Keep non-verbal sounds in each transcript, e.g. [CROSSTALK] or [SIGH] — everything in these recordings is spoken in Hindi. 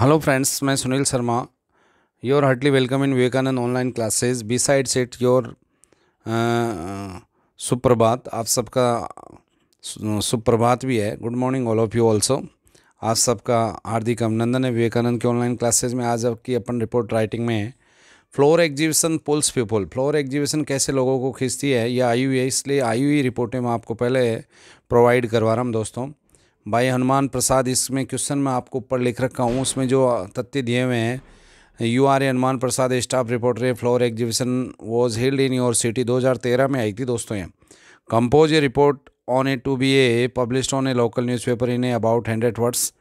हेलो फ्रेंड्स मैं Sunil Sharma your heartly welcome in Vivekanand online classes B side set your सुप्रभात आप सबका सुप्रभात uh, भी है good morning all of you also आप सबका हार्दिक अभिनंदन है विवेकानंद के ऑनलाइन क्लासेस में आज आपकी अपन रिपोर्ट राइटिंग में है flower exhibition pulls people flower exhibition कैसे लोगों को खींचती है या आई हुई है इसलिए आई हुई रिपोर्टें मैं आपको पहले प्रोवाइड करवा रहा हूँ दोस्तों भाई हनुमान प्रसाद इसमें क्वेश्चन मैं आपको ऊपर लिख रखा हूँ उसमें जो तथ्य दिए हुए हैं you are a Hanuman Prasad staff reporter flower exhibition was held in your city 2013 में आई थी दोस्तों ये compose a report on a to be a publish on a local newspaper in a about hundred words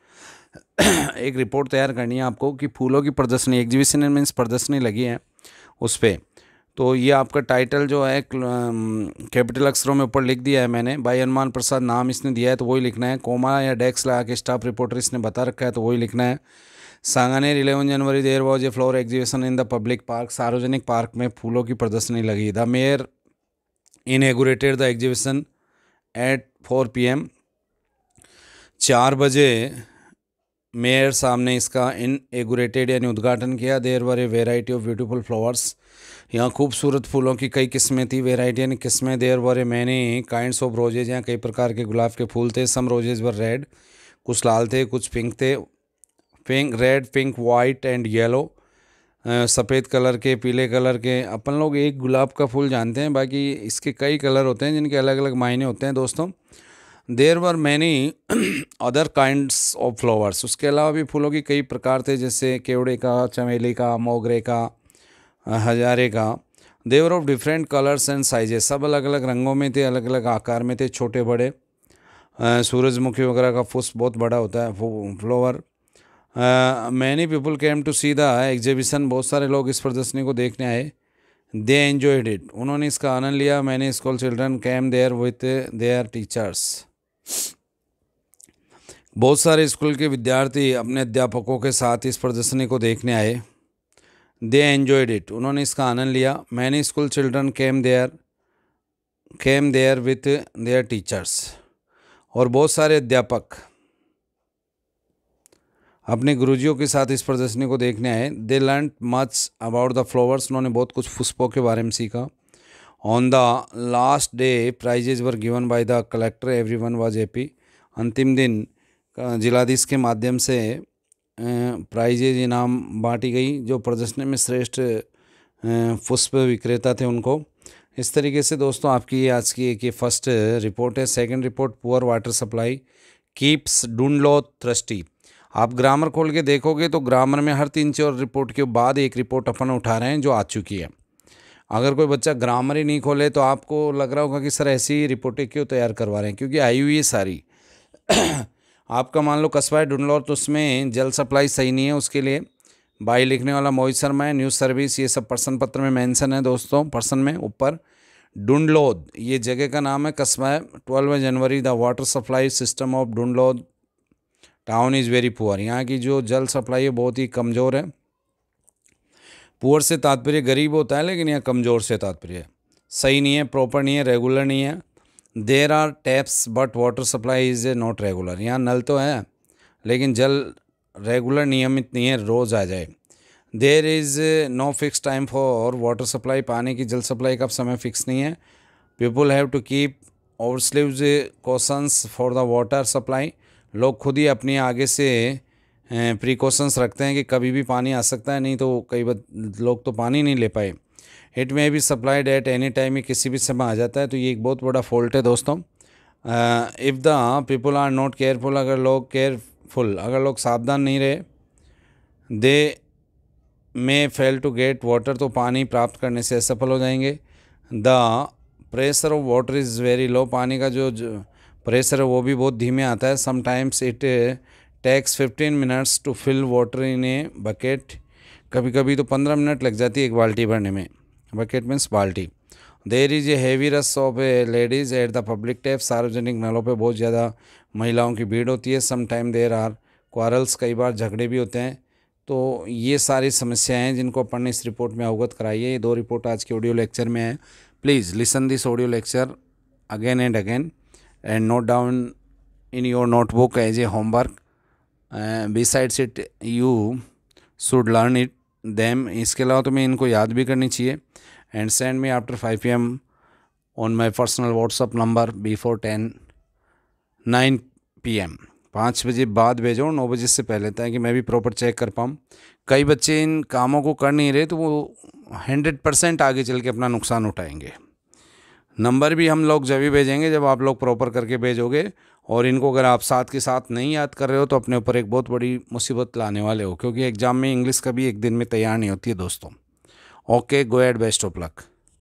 एक रिपोर्ट तैयार करनी है आपको कि फूलों की प्रदर्शनी एग्जीबिशन मीन्स प्रदर्शनी लगी है उस पर तो ये आपका टाइटल जो है कैपिटल अक्षरों में ऊपर लिख दिया है मैंने भाई हनुमान प्रसाद नाम इसने दिया है तो वही लिखना है कोमा या डेस्क लगा के स्टाफ रिपोर्टर इसने बता रखा है तो वही लिखना है Sanganer eleven January there was a flower exhibition in the public park सार्वजनिक पार्क में फूलों की प्रदर्शनी लगी the mayor inaugurated the exhibition at four P M चार बजे मेयर साहब ने इसका इनएगुरेटेड यानी उद्घाटन किया there were a variety of beautiful flowers यहाँ खूबसूरत फूलों की कई किस्में थी वेराइटी यानी किस्में there were a many kinds of roses यहाँ कई प्रकार के गुलाब के फूल थे सम रोजेज वर रेड कुछ लाल थे कुछ पिंक थे pink red pink white and yellow सफ़ेद कलर के पीले कलर के अपन लोग एक गुलाब का फूल जानते हैं बाकी इसके कई कलर होते हैं जिनके अलग अलग मायने होते हैं दोस्तों there were many other kinds of flowers उसके अलावा भी फूलों के कई प्रकार थे जैसे केवड़े का चमेली का मोगरे का हजारे का there were of different colours and sizes सब अलग अलग रंगों में थे अलग अलग आकार में थे छोटे बड़े सूरजमुखी वगैरह का फूस बहुत बड़ा होता है flower many people came to see the exhibition बहुत सारे लोग इस प्रदर्शनी को देखने आए दे एन्जॉयड इट उन्होंने इसका आनंद लिया मैंने school children came there with their teachers बहुत सारे स्कूल के विद्यार्थी अपने अध्यापकों के साथ इस प्रदर्शनी को देखने आए दे एन्जॉयड इट उन्होंने इसका आनंद लिया many school children came there came there with their teachers और बहुत सारे अध्यापक अपने गुरुजियों के साथ इस प्रदर्शनी को देखने आए they learn much about the flowers उन्होंने बहुत कुछ पुष्पों के बारे में सीखा on the last day prizes were given by the collector everyone was happy. अंतिम दिन जिलाधीश के माध्यम से प्राइजेज इनाम बांटी गई जो प्रदर्शनी में श्रेष्ठ पुष्प विक्रेता थे उनको इस तरीके से दोस्तों आपकी ये आज की एक ये फर्स्ट रिपोर्ट है second report poor water supply keeps Dundlod thirsty आप ग्रामर खोल के देखोगे तो ग्रामर में हर तीन चार रिपोर्ट के बाद एक रिपोर्ट अपन उठा रहे हैं जो आ चुकी है अगर कोई बच्चा ग्रामर ही नहीं खोले तो आपको लग रहा होगा कि सर ऐसी रिपोर्टें क्यों तैयार करवा रहे हैं क्योंकि आई हुई है सारी [CLEARS THROAT] आपका मान लो कस्बा है डुनलौर तो उसमें जल सप्लाई सही नहीं है उसके लिए बाई लिखने वाला मोहित शर्मा है न्यूज़ सर्विस ये सब पर्सन पत्र में मेंशन है दोस्तों पर्सन में ऊपर डुंडलोद ये जगह का नाम है कस्बा है twelve January the water supply system of Dundlod town is very poor यहाँ की जो जल सप्लाई है बहुत ही कमज़ोर है पुअर से तात्पर्य गरीब होता है लेकिन यहाँ कमज़ोर से तात्पर्य है सही नहीं है प्रॉपर नहीं है रेगुलर नहीं है there are taps but water supply is a not regular यहाँ नल तो है लेकिन जल रेगुलर नियमित नहीं है रोज़ आ जाए there is no fix time for water supply पानी की जल सप्लाई का समय फिक्स नहीं है people have to keep ourselves cautious for the water supply लोग खुद ही अपने आगे से प्रिकॉशंस रखते हैं कि कभी भी पानी आ सकता है नहीं तो कई बार लोग तो पानी नहीं ले पाए इट मे भी सप्लाइड एट एनी टाइम ही किसी भी समय आ जाता है तो ये एक बहुत बड़ा फॉल्ट है दोस्तों if the people are not careful अगर लोग केयरफुल अगर लोग सावधान नहीं रहे they may fail to get water तो पानी प्राप्त करने से असफल हो जाएंगे the pressure of water is very low पानी का जो, जो प्रेशर है वो भी बहुत धीमे आता है sometimes it takes fifteen minutes to fill water in a bucket कभी कभी तो पंद्रह मिनट लग जाती है एक बाल्टी भरने में बकेट मीन्स बाल्टी there is a heavy rush of a ladies at the public tap सार्वजनिक नलों पे बहुत ज़्यादा महिलाओं की भीड़ होती है some time there are quarrels कई बार झगड़े भी होते हैं तो ये सारी समस्याएं हैं जिनको अपन ने इस रिपोर्ट में अवगत कराई है ये दो रिपोर्ट आज के ऑडियो लेक्चर में है please listen this audio lecture again and again and note down in your notebook as a homework besides it you should learn it them इसके अलावा तुम्हें तो इनको याद भी करनी चाहिए and send me after five p m on my personal WhatsApp number before ten nine p m पाँच बजे बाद भेजो नौ बजे से पहले ताकि मैं भी प्रॉपर चेक कर पाऊँ कई बच्चे इन कामों को कर नहीं रहे तो वो हंड्रेड परसेंट आगे चल के अपना नुकसान उठाएंगे नंबर भी हम लोग जब ही भेजेंगे जब आप लोग प्रॉपर करके भेजोगे और इनको अगर आप साथ के साथ नहीं याद कर रहे हो तो अपने ऊपर एक बहुत बड़ी मुसीबत लाने वाले हो क्योंकि एग्ज़ाम में इंग्लिश कभी एक दिन में तैयार नहीं होती है दोस्तों okay go at best of luck